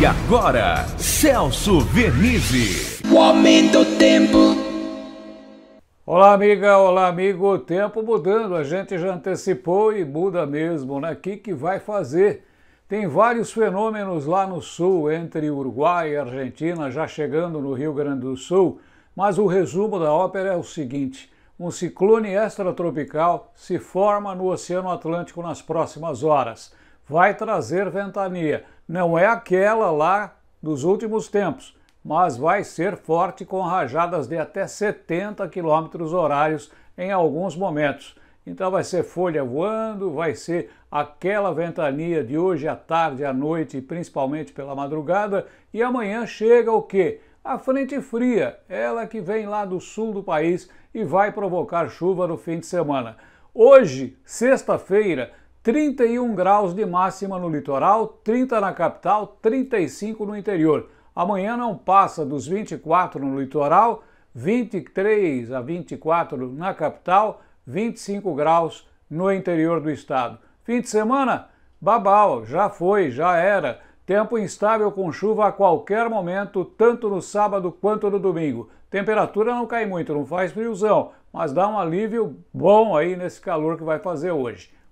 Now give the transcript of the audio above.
E agora, Celso Vernizzi. O aumento do tempo. Olá, amiga, olá, amigo. O tempo mudando, a gente já antecipou e muda mesmo, né? O que, que vai fazer? Tem vários fenômenos lá no sul, entre Uruguai e Argentina, já chegando no Rio Grande do Sul, mas o resumo da ópera é o seguinte: um ciclone extratropical se forma no Oceano Atlântico nas próximas horas vai trazer ventania. Não é aquela lá dos últimos tempos, mas vai ser forte com rajadas de até 70 km horários em alguns momentos. Então vai ser folha voando, vai ser aquela ventania de hoje à tarde, à noite, principalmente pela madrugada, e amanhã chega o quê? A frente fria, ela que vem lá do sul do país e vai provocar chuva no fim de semana. Hoje, sexta-feira, 31 graus de máxima no litoral, 30 na capital, 35 no interior. Amanhã não passa dos 24 no litoral, 23 a 24 na capital, 25 graus no interior do estado. Fim de semana, babau, já foi, já era. Tempo instável com chuva a qualquer momento, tanto no sábado quanto no domingo. Temperatura não cai muito, não faz friozão, mas dá um alívio bom aí nesse calor que vai fazer hoje.